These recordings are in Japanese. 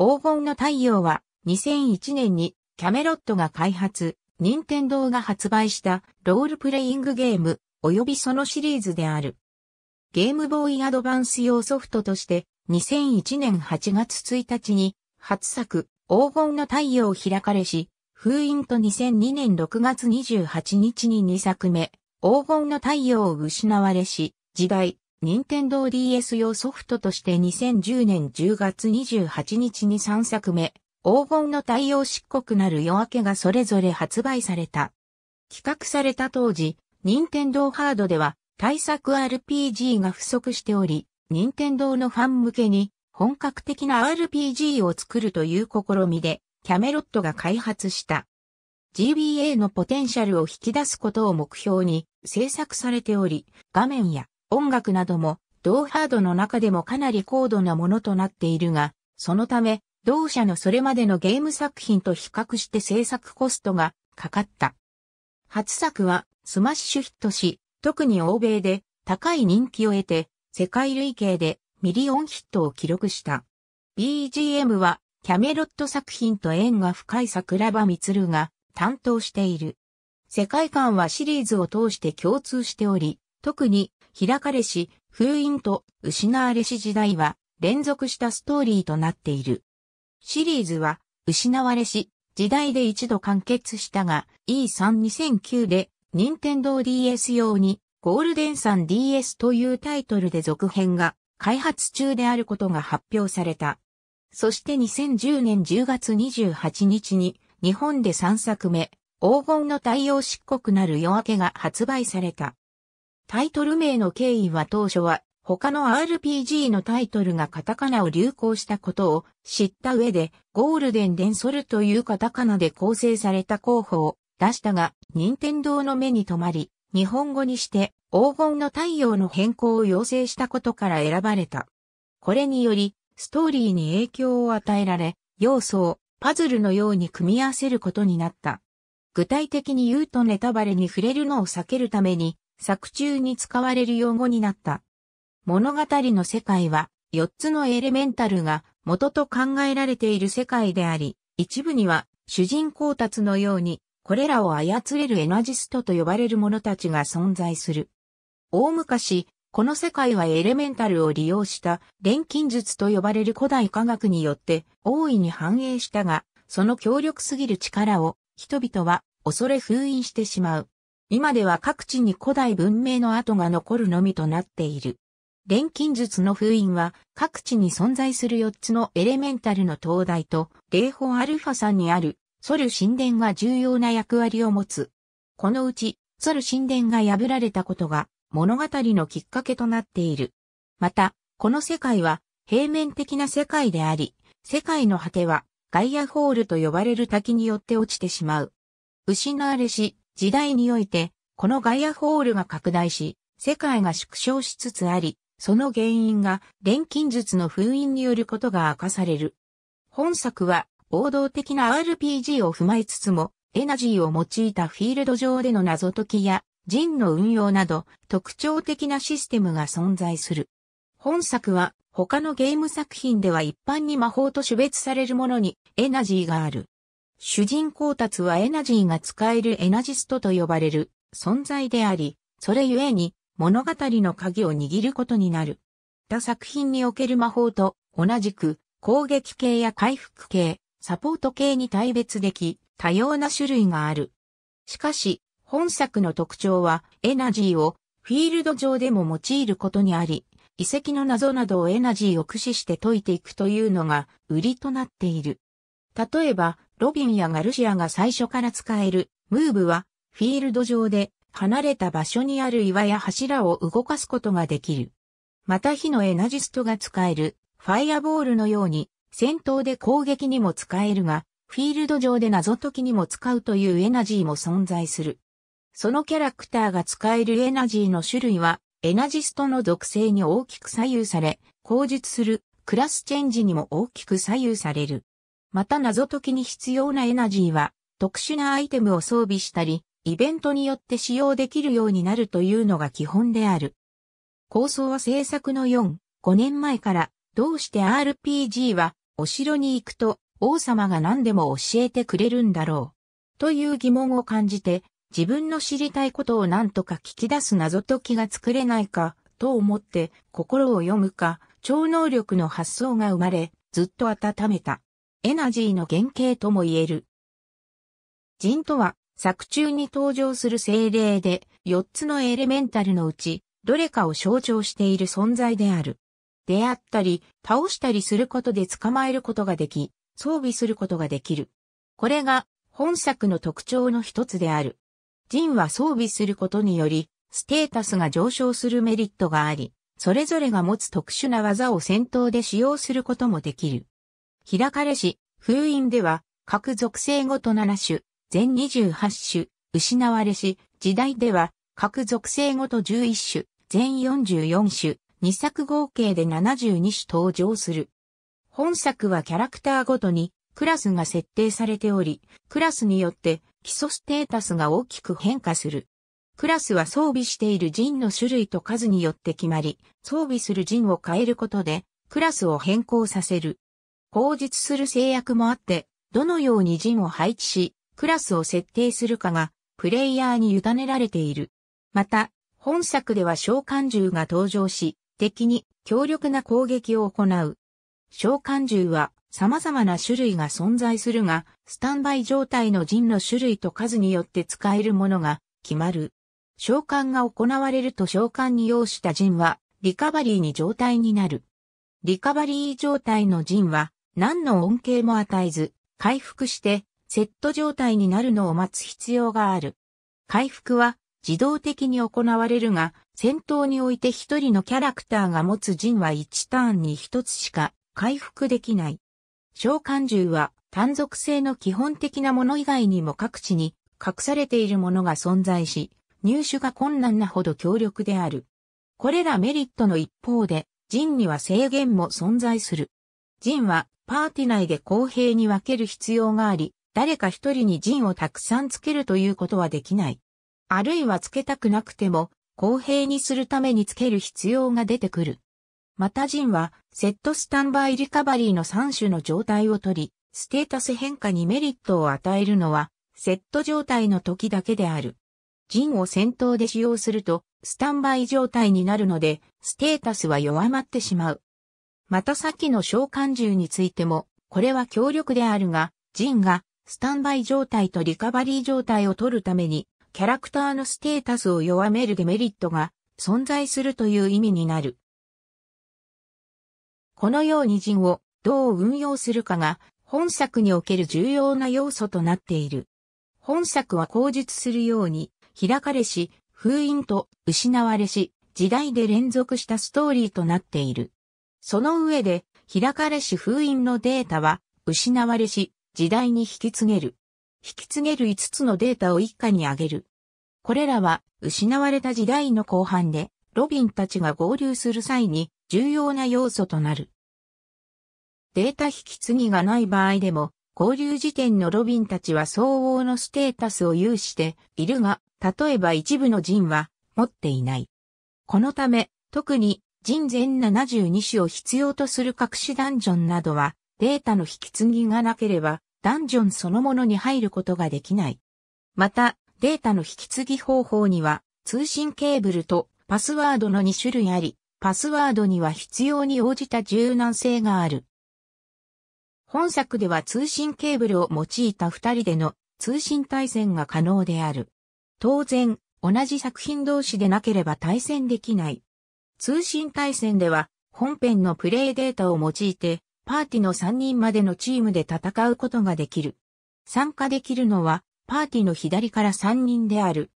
黄金の太陽は2001年にキャメロットが開発、任天堂が発売したロールプレイングゲーム及びそのシリーズである。ゲームボーイアドバンス用ソフトとして2001年8月1日に初作黄金の太陽を開かれし、封印と2002年6月28日に2作目黄金の太陽を失われし、時代任天堂 DS 用ソフトとして2010年10月28日に3作目、黄金の太陽漆黒なる夜明けがそれぞれ発売された。企画された当時、任天堂ハードでは対策 RPG が不足しており、任天堂のファン向けに本格的な RPG を作るという試みで、キャメロットが開発した。GBA のポテンシャルを引き出すことを目標に制作されており、画面や音楽なども、同ハードの中でもかなり高度なものとなっているが、そのため、同社のそれまでのゲーム作品と比較して制作コストがかかった。初作はスマッシュヒットし、特に欧米で高い人気を得て、世界累計でミリオンヒットを記録した。BGM はキャメロット作品と縁が深い桜庭光が担当している。世界観はシリーズを通して共通しており、特に開かれし、封印と失われし時代は連続したストーリーとなっている。シリーズは失われし、時代で一度完結したが E32009 で任天堂 DS 用にゴールデンさん DS というタイトルで続編が開発中であることが発表された。そして2010年10月28日に日本で3作目、黄金の太陽漆黒なる夜明けが発売された。タイトル名の経緯は当初は他の RPG のタイトルがカタカナを流行したことを知った上でゴールデンデンソルというカタカナで構成された候補を出したが、任天堂の目に留まり、日本語にして黄金の太陽の変更を要請したことから選ばれた。これにより、ストーリーに影響を与えられ、要素をパズルのように組み合わせることになった。具体的に言うとネタバレに触れるのを避けるために、作中に使われる用語になった。物語の世界は、4つのエレメンタルが元と考えられている世界であり、一部には主人公たちのように、これらを操れるエナジストと呼ばれる者たちが存在する。大昔、この世界はエレメンタルを利用した錬金術と呼ばれる古代科学によって大いに繁栄したが、その強力すぎる力を人々は恐れ封印してしまう。今では各地に古代文明の跡が残るのみとなっている。錬金術の封印は各地に存在する4つのエレメンタルの灯台と霊峰アルファんにあるソル神殿が重要な役割を持つ。このうちソル神殿が破られたことが物語のきっかけとなっている。また、この世界は平面的な世界であり、世界の果てはガイアホールと呼ばれる滝によって落ちてしまう。失われし、時代において、このガイアホールが拡大し、世界が縮小しつつあり、その原因が錬金術の封印によることが明かされる。本作は王道的な RPG を踏まえつつも、エナジーを用いたフィールド上での謎解きや、人の運用など特徴的なシステムが存在する。本作は他のゲーム作品では一般に魔法と種別されるものにエナジーがある。主人公達はエナジーが使えるエナジストと呼ばれる存在であり、それゆえに物語の鍵を握ることになる。他作品における魔法と同じく攻撃系や回復系、サポート系に対別でき、多様な種類がある。しかし、本作の特徴はエナジーをフィールド上でも用いることにあり、遺跡の謎などをエナジーを駆使して解いていくというのが売りとなっている。例えば、ロビンやガルシアが最初から使える、ムーブは、フィールド上で、離れた場所にある岩や柱を動かすことができる。また火のエナジストが使える、ファイアボールのように、戦闘で攻撃にも使えるが、フィールド上で謎解きにも使うというエナジーも存在する。そのキャラクターが使えるエナジーの種類は、エナジストの属性に大きく左右され、口述するクラスチェンジにも大きく左右される。また謎解きに必要なエナジーは特殊なアイテムを装備したり、イベントによって使用できるようになるというのが基本である。構想は制作の4、5年前からどうして RPG はお城に行くと王様が何でも教えてくれるんだろう。という疑問を感じて自分の知りたいことを何とか聞き出す謎解きが作れないかと思って心を読むか超能力の発想が生まれずっと温めた。エナジーの原型とも言える。人とは、作中に登場する精霊で、4つのエレメンタルのうち、どれかを象徴している存在である。出会ったり、倒したりすることで捕まえることができ、装備することができる。これが、本作の特徴の一つである。人は装備することにより、ステータスが上昇するメリットがあり、それぞれが持つ特殊な技を戦闘で使用することもできる。開かれし、封印では、各属性ごと7種、全28種、失われし、時代では、各属性ごと11種、全44種、2作合計で72種登場する。本作はキャラクターごとに、クラスが設定されており、クラスによって基礎ステータスが大きく変化する。クラスは装備している陣の種類と数によって決まり、装備する陣を変えることで、クラスを変更させる。口実する制約もあって、どのように陣を配置し、クラスを設定するかが、プレイヤーに委ねられている。また、本作では召喚獣が登場し、敵に強力な攻撃を行う。召喚獣は様々な種類が存在するが、スタンバイ状態の陣の種類と数によって使えるものが決まる。召喚が行われると召喚に要した陣は、リカバリーに状態になる。リカバリー状態の陣は、何の恩恵も与えず、回復して、セット状態になるのを待つ必要がある。回復は自動的に行われるが、戦闘において一人のキャラクターが持つ陣は1ターンに1つしか回復できない。召喚獣は単属性の基本的なもの以外にも各地に隠されているものが存在し、入手が困難なほど強力である。これらメリットの一方で、陣には制限も存在する。ンはパーティ内で公平に分ける必要があり、誰か一人に陣をたくさんつけるということはできない。あるいはつけたくなくても、公平にするためにつける必要が出てくる。また陣は、セットスタンバイリカバリーの3種の状態をとり、ステータス変化にメリットを与えるのは、セット状態の時だけである。陣を戦闘で使用すると、スタンバイ状態になるので、ステータスは弱まってしまう。また先の召喚獣についても、これは強力であるが、ジンがスタンバイ状態とリカバリー状態を取るために、キャラクターのステータスを弱めるデメリットが存在するという意味になる。このようにジンをどう運用するかが本作における重要な要素となっている。本作は口述するように、開かれし、封印と失われし、時代で連続したストーリーとなっている。その上で、開かれし封印のデータは、失われし、時代に引き継げる。引き継げる5つのデータを一家にあげる。これらは、失われた時代の後半で、ロビンたちが合流する際に、重要な要素となる。データ引き継ぎがない場合でも、交流時点のロビンたちは相応のステータスを有しているが、例えば一部の人は持っていない。このため、特に人前72種を必要とする隠しダンジョンなどは、データの引き継ぎがなければ、ダンジョンそのものに入ることができない。また、データの引き継ぎ方法には、通信ケーブルとパスワードの2種類あり、パスワードには必要に応じた柔軟性がある。本作では通信ケーブルを用いた2人での通信対戦が可能である。当然、同じ作品同士でなければ対戦できない。通信対戦では、本編のプレイデータを用いて、パーティの3人までのチームで戦うことができる。参加できるのは、パーティの左から3人である。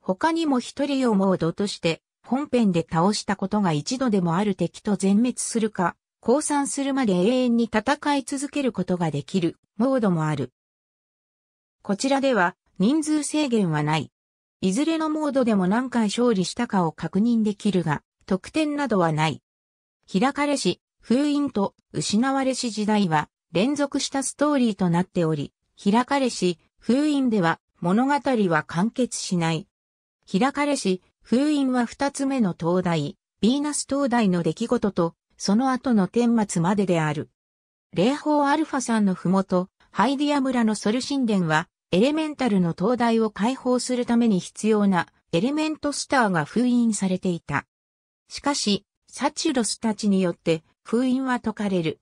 他にも1人をモードとして、本編で倒したことが一度でもある敵と全滅するか、降参するまで永遠に戦い続けることができる、モードもある。こちらでは、人数制限はない。いずれのモードでも何回勝利したかを確認できるが、特典などはない。開かれし、封印と失われし時代は連続したストーリーとなっており、開かれし、封印では物語は完結しない。開かれし、封印は二つ目の灯台、ヴィーナス灯台の出来事と、その後の顛末までである。霊法アルファさんのふもと、ハイディア村のソル神殿は、エレメンタルの灯台を解放するために必要なエレメントスターが封印されていた。しかし、サチュロスたちによって封印は解かれる。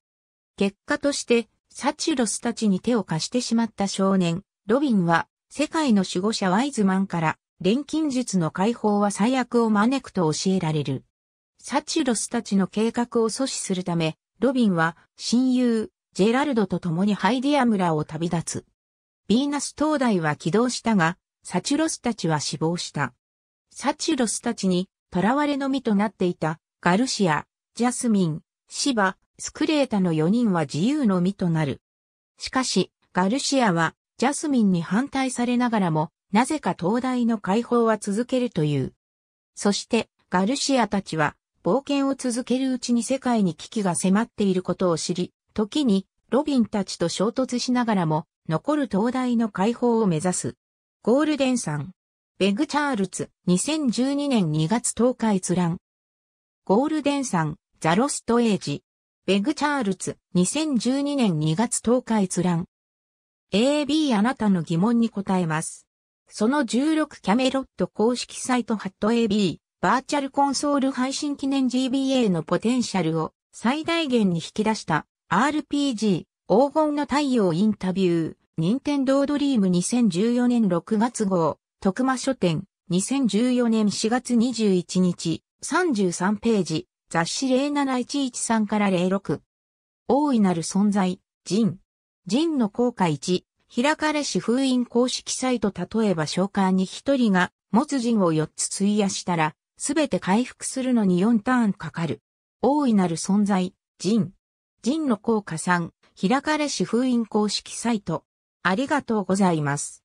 結果として、サチュロスたちに手を貸してしまった少年、ロビンは、世界の守護者ワイズマンから、錬金術の解放は最悪を招くと教えられる。サチュロスたちの計画を阻止するため、ロビンは親友、ジェラルドと共にハイディア村を旅立つ。ヴィーナス灯台は起動したが、サチュロスたちは死亡した。サチュロスたちに囚われの身となっていたガルシア、ジャスミン、シバ、スクレータの4人は自由の身となる。しかし、ガルシアはジャスミンに反対されながらも、なぜか東大の解放は続けるという。そして、ガルシアたちは、冒険を続けるうちに世界に危機が迫っていることを知り、時に、ロビンたちと衝突しながらも、残る東大の解放を目指す。ゴールデンさん。ベグ・チャールズ、2012年2月10日閲覧。ゴールデンさん、ザ・ロスト・エイジ。ベグ・チャールズ、2012年2月10日閲覧。AB あなたの疑問に答えます。その16キャメロット公式サイトハット AB、バーチャルコンソール配信記念 GBA のポテンシャルを最大限に引き出した RPG、黄金の太陽インタビュー、任天堂ドリーム2014年6月号。徳間書店、2014年4月21日、33ページ、雑誌07113から06。大いなる存在、人。人の効果1、開かれし封印公式サイト例えば召喚に1人が持つ人を4つ費やしたら、すべて回復するのに4ターンかかる。大いなる存在、人。人の効果3、開かれし封印公式サイト。ありがとうございます。